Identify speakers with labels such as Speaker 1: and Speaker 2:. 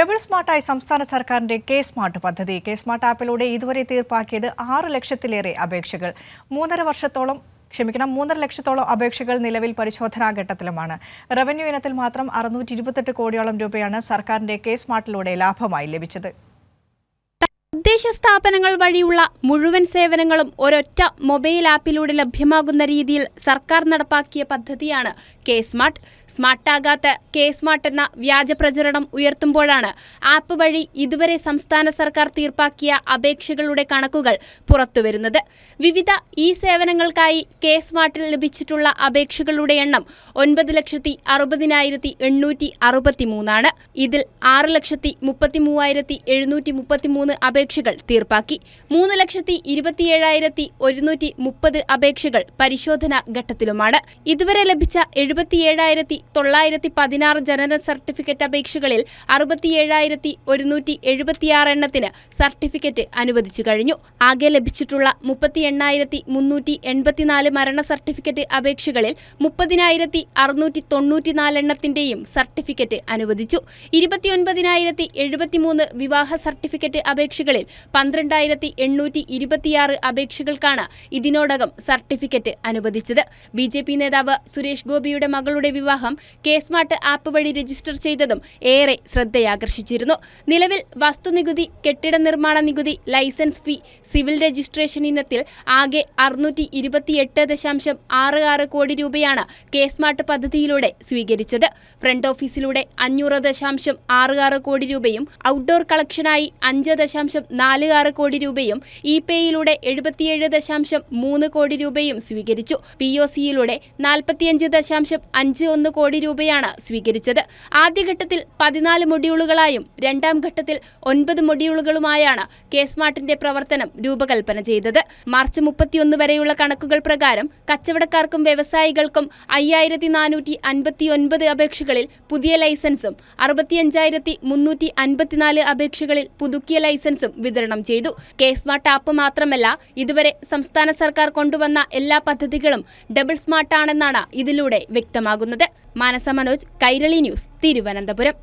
Speaker 1: double സ്മാർട്ടായി സംസ്ഥാന സർക്കാരിന്റെ കെ സ്മാർട്ട് പദ്ധതി കെ സ്മാർട്ട് ആപ്പിലൂടെ ഇതുവരെ തീർപ്പാക്കിയത് ആറ് ലക്ഷത്തിലേറെ അപേക്ഷകൾ മൂന്നര വർഷത്തോളം ക്ഷമിക്കണം മൂന്നര ലക്ഷത്തോളം അപേക്ഷകൾ നിലവിൽ പരിശോധനാ ഘട്ടത്തിലുമാണ് റവന്യൂ ഇനത്തിൽ മാത്രം അറുന്നൂറ്റി കോടിയോളം രൂപയാണ് സർക്കാരിന്റെ കെ സ്മാർട്ടിലൂടെ ലാഭമായി ലഭിച്ചത്
Speaker 2: തദ്ദേശ സ്ഥാപനങ്ങൾ വഴിയുള്ള മുഴുവൻ സേവനങ്ങളും ഒരൊറ്റ മൊബൈൽ ആപ്പിലൂടെ ലഭ്യമാകുന്ന രീതിയിൽ സർക്കാർ നടപ്പാക്കിയ പദ്ധതിയാണ് കെ സ്മാർട്ട് സ്മാർട്ടാകാത്ത കെ സ്മാർട്ട് എന്ന വ്യാജപ്രചരണം ഉയർത്തുമ്പോഴാണ് ആപ്പ് വഴി ഇതുവരെ സംസ്ഥാന സർക്കാർ തീർപ്പാക്കിയ അപേക്ഷകളുടെ കണക്കുകൾ പുറത്തുവരുന്നത് വിവിധ ഇ സേവനങ്ങൾക്കായി കെ സ്മാർട്ടിൽ ലഭിച്ചിട്ടുള്ള അപേക്ഷകളുടെ എണ്ണം ഒൻപത് ലക്ഷത്തി അറുപതിനായിരത്തി എണ്ണൂറ്റി മൂന്നാണ് ഇതിൽ ആറ് ലക്ഷത്തി മുപ്പത്തി മൂവായിരത്തി എഴുന്നൂറ്റി മൂന്ന് അപേക്ഷ അപേക്ഷകൾ തീർപ്പാക്കി മൂന്ന് ലക്ഷത്തി ഇരുപത്തിയേഴായിരത്തി ഒരുന്നൂറ്റി മുപ്പത് അപേക്ഷകൾ പരിശോധനാ ഘട്ടത്തിലുമാണ് ഇതുവരെ ലഭിച്ച എഴുപത്തിയേഴായിരത്തി തൊള്ളായിരത്തി പതിനാറ് ജനന സർട്ടിഫിക്കറ്റ് അപേക്ഷകളിൽ അറുപത്തിയേഴായിരത്തി ഒരുന്നൂറ്റി എഴുപത്തിയാറ് എണ്ണത്തിന് സർട്ടിഫിക്കറ്റ് അനുവദിച്ചു കഴിഞ്ഞു ആകെ ലഭിച്ചിട്ടുള്ള മുപ്പത്തി എണ്ണായിരത്തി മുന്നൂറ്റി എൺപത്തിനാല് മരണ സർട്ടിഫിക്കറ്റ് അപേക്ഷകളിൽ മുപ്പതിനായിരത്തി അറുന്നൂറ്റി തൊണ്ണൂറ്റിനാല് എണ്ണത്തിന്റെയും സർട്ടിഫിക്കറ്റ് അനുവദിച്ചു ഇരുപത്തിയൊൻപതിനായിരത്തി എഴുപത്തിമൂന്ന് വിവാഹ സർട്ടിഫിക്കറ്റ് അപേക്ഷകളിൽ പന്ത്രണ്ടായിരത്തി എണ്ണൂറ്റി ഇരുപത്തിയാറ് അപേക്ഷകൾക്കാണ് ഇതിനോടകം സർട്ടിഫിക്കറ്റ് അനുവദിച്ചത് ബി ജെ പി നേതാവ് സുരേഷ് ഗോപിയുടെ മകളുടെ വിവാഹം കെ സ്മാർട്ട് ആപ്പ് വഴി രജിസ്റ്റർ ചെയ്തതും ഏറെ ശ്രദ്ധയാകർഷിച്ചിരുന്നു നിലവിൽ വസ്തുനികുതി കെട്ടിട നിർമ്മാണ നികുതി ലൈസൻസ് ഫീ സിവിൽ രജിസ്ട്രേഷൻ ഇനത്തിൽ ആകെ അറുന്നൂറ്റി ഇരുപത്തിയെട്ട് ദശാംശം ആറ് ആറ് കോടി രൂപയാണ് കെ സ്മാർട്ട് പദ്ധതിയിലൂടെ സ്വീകരിച്ചത് ഫ്രണ്ട് ഓഫീസിലൂടെ അഞ്ഞൂറ് ദശാംശം ആറ് ആറ് കോടി രൂപയും ഔട്ട്ഡോർ കളക്ഷനായി അഞ്ച് ദശാംശം നാല് ആറ് കോടി രൂപയും ഇ പേയിലൂടെ എഴുപത്തിയേഴ് ദശാംശം മൂന്ന് കോടി രൂപയും സ്വീകരിച്ചു പി ഒ സിയിലൂടെ നാൽപ്പത്തിയഞ്ച് ദശാംശം അഞ്ച് ഒന്ന് കോടി രൂപയാണ് സ്വീകരിച്ചത് ആദ്യഘട്ടത്തിൽ പതിനാല് മൊഡ്യൂളുകളായും രണ്ടാം ഘട്ടത്തിൽ ഒൻപത് മൊഡ്യൂളുകളുമായാണ് കെ സ്മാർട്ടിന്റെ പ്രവർത്തനം രൂപകൽപ്പന ചെയ്തത് മാർച്ച് മുപ്പത്തിയൊന്ന് വരെയുള്ള കണക്കുകൾ പ്രകാരം കച്ചവടക്കാർക്കും വ്യവസായികൾക്കും അയ്യായിരത്തി നാനൂറ്റി അൻപത്തിയൊൻപത് അപേക്ഷകളിൽ പുതിയ ലൈസൻസും അറുപത്തിയഞ്ചായിരത്തി മുന്നൂറ്റി അൻപത്തിനാല് അപേക്ഷകളിൽ പുതുക്കിയ ലൈസൻസും വിതരണം ചെയ്തു കെ സ്മാർട്ട് ആപ്പ് മാത്രമല്ല ഇതുവരെ സംസ്ഥാന സർക്കാർ കൊണ്ടുവന്ന എല്ലാ പദ്ധതികളും ഡബിൾ സ്മാർട്ടാണെന്നാണ് ഇതിലൂടെ വ്യക്തമാകുന്നത് മാനസ മനോജ് കൈരളി ന്യൂസ് തിരുവനന്തപുരം